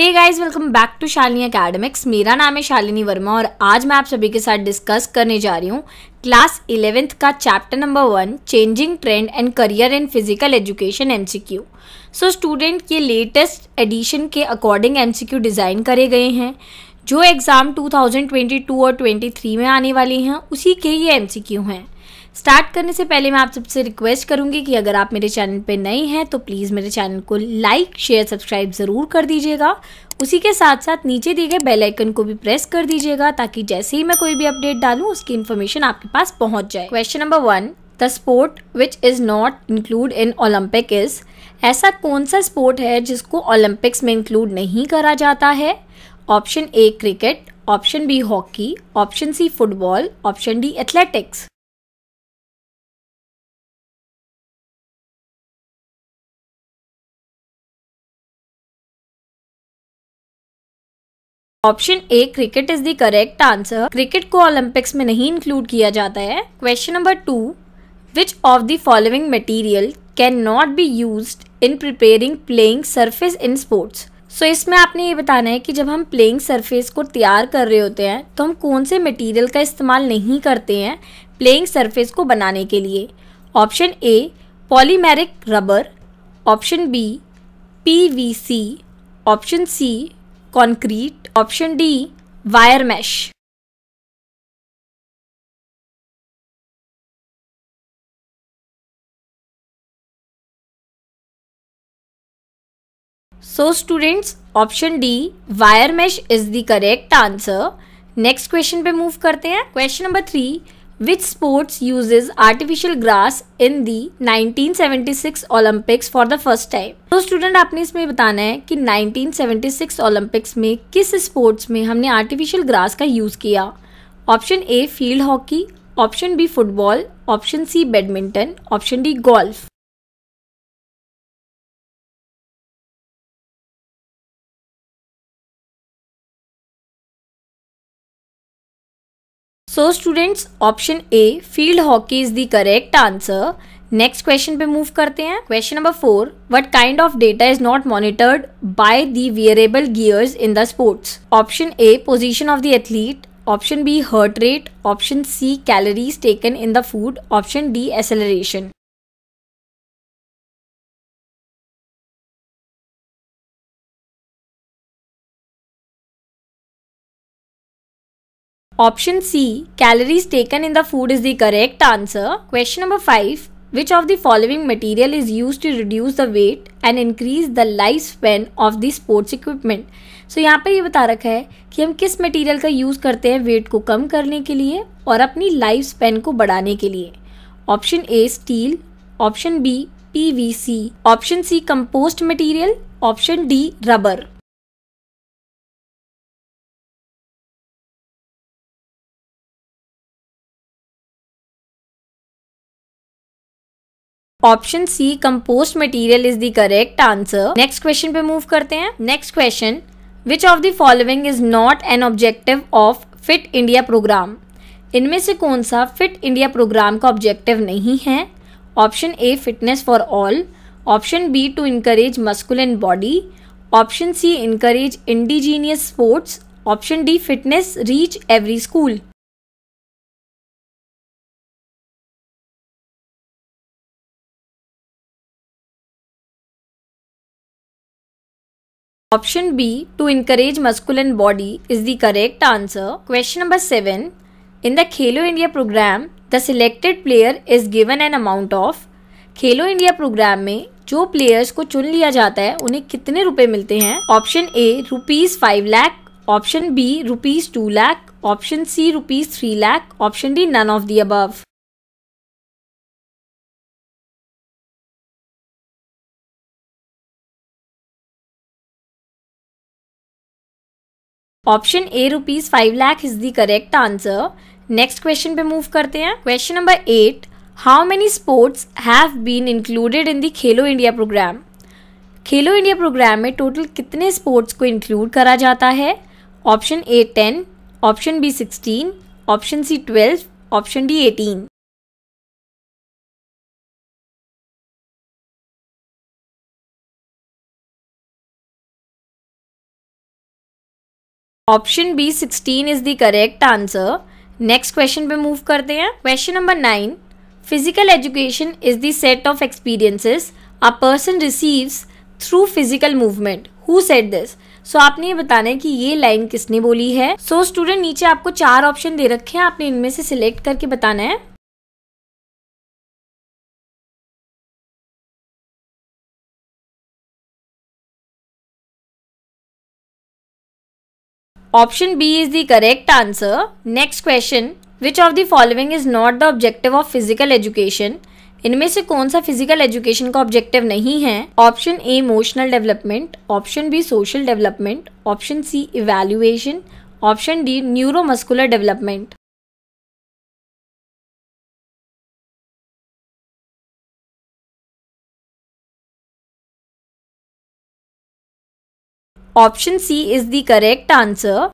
Hey guys welcome back to Shalini academics मेरा नाम है शालिनी वर्मा और आज मैं आप सभी के साथ डिस्कस करने जा रही हूँ क्लास इलेवेंथ का chapter number one changing trend and career in physical education MCQ so student ये लेटेस्ट एडिशन के अकॉर्डिंग एमसीक्यू डिज़ाइन करे गए हैं जो एग्ज़ाम 2022 और 23 में आने वाली हैं उसी के ये एम हैं स्टार्ट करने से पहले मैं आप सबसे रिक्वेस्ट करूंगी कि अगर आप मेरे चैनल पे नए हैं तो प्लीज़ मेरे चैनल को लाइक शेयर सब्सक्राइब ज़रूर कर दीजिएगा उसी के साथ साथ नीचे दिए गए बेल आइकन को भी प्रेस कर दीजिएगा ताकि जैसे ही मैं कोई भी अपडेट डालूँ उसकी इन्फॉर्मेशन आपके पास पहुँच जाए question number one the sport which is not include in Olympic is ऐसा कौन सा स्पोर्ट है जिसको ओलंपिक्स में इंक्लूड नहीं करा जाता है option A cricket option B hockey option C football option D athletics option A cricket is the correct answer cricket को ओलंपिक्स में नहीं इंक्लूड किया जाता है question number two which of the following material can not be use in preparing playing surface in sports so इसमें आपने ये बताना है कि जब हम प्लेइंग सरफेस को तैयार कर रहे होते हैं तो हम कौन से मटेरियल का इस्तेमाल नहीं करते हैं प्लेइंग सरफेस को बनाने के लिए option A polymeric rubber option B P option C concrete option D wire mesh so students option D wire mesh is the correct answer next question पे मूव करते हैं question number three which sports uses artificial grass in the 1976 Olympics for the first time तो student आपने इसमें बताना है कि 1976 Olympics में किस स्पोर्ट्स में हमने आर्टिफिशियल ग्रास का यूज़ किया option A field hockey option B football option C badminton option D golf so students option A field hockey is the correct answer next question पे मूव करते हैं question number four what kind of data is not monitored by the wearable gears in the sports option A position of the athlete option B heart rate option C calories taken in the food option D acceleration Option C, calories taken in the food is the correct answer. Question number 5, which of the following material is used to reduce the weight and increase the lifespan of the sports equipment? So so, यहाँ पर ये बता रखा है कि हम किस material का यूज़ करते हैं वेट को कम करने के लिए और अपनी लाइफ स्पेन को बढ़ाने के लिए option A steel option B PVC option C compost material option D rubber option C compost material is the correct answer next question पे मूव करते हैं next question which of the following is not an objective of fit India program इनमें से कौन सा fit India program का objective नहीं है option A fitness for all option B to muscle and body option C encourage indigenous sports option D fitness reach every school Option B to encourage masculine body is the correct answer. Question number 7. In the Khelo India program, the selected player is given an amount of Khelo India programme में जो players को चुन लिया जाता है उन्हें कितने रुपए मिलते हैं option A rupees five lakh option B rupees two lakh option C rupees three lakh option D none of the above option A rupees five lakh is the correct answer next question पे मूव करते हैं question number eight how many sports have been included in the Khelo India programme Khelo India programme में total कितने sports को include करा जाता है option A ten option B sixteen option C twelve option D eighteen option B sixteen is the correct answer next question पे move करते हैं question number nine physical education is the set of experiences a person receives through physical movement who set this so आपने ये बताना है कि ये line किसने बोली है सो so, स्टूडेंट नीचे आपको चार ऑप्शन दे रखे हैं आपने इनमें से सिलेक्ट करके बताना है option B is the correct answer next question which of the following is not the objective of physical education इनमें से कौन सा फिजिकल एजुकेशन का ऑब्जेक्टिव नहीं है option A emotional development option B social development option C evaluation option D neuromuscular development Option C is the correct answer.